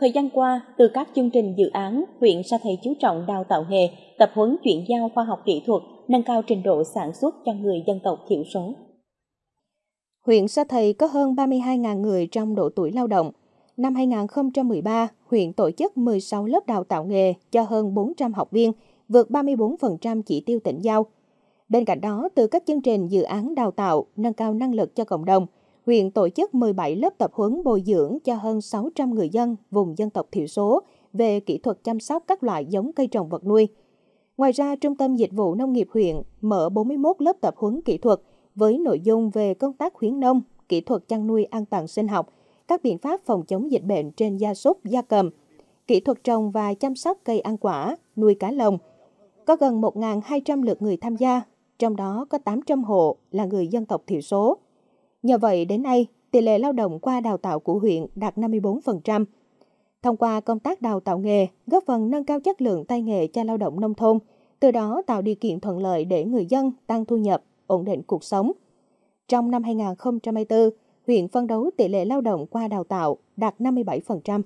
Thời gian qua, từ các chương trình dự án, huyện Sa Thầy chú trọng đào tạo nghề, tập huấn chuyển giao khoa học kỹ thuật, nâng cao trình độ sản xuất cho người dân tộc thiểu số. Huyện Sa Thầy có hơn 32.000 người trong độ tuổi lao động. Năm 2013, huyện tổ chức 16 lớp đào tạo nghề cho hơn 400 học viên, vượt 34% chỉ tiêu tỉnh giao. Bên cạnh đó, từ các chương trình dự án đào tạo, nâng cao năng lực cho cộng đồng – huyện tổ chức 17 lớp tập huấn bồi dưỡng cho hơn 600 người dân vùng dân tộc thiểu số về kỹ thuật chăm sóc các loại giống cây trồng vật nuôi. Ngoài ra, Trung tâm Dịch vụ Nông nghiệp huyện mở 41 lớp tập huấn kỹ thuật với nội dung về công tác khuyến nông, kỹ thuật chăn nuôi an toàn sinh học, các biện pháp phòng chống dịch bệnh trên gia súc, gia cầm, kỹ thuật trồng và chăm sóc cây ăn quả, nuôi cá lồng. Có gần 1.200 lượt người tham gia, trong đó có 800 hộ là người dân tộc thiểu số. Nhờ vậy đến nay, tỷ lệ lao động qua đào tạo của huyện đạt 54%. Thông qua công tác đào tạo nghề, góp phần nâng cao chất lượng tay nghề cho lao động nông thôn, từ đó tạo điều kiện thuận lợi để người dân tăng thu nhập, ổn định cuộc sống. Trong năm 2024, huyện phân đấu tỷ lệ lao động qua đào tạo đạt 57%.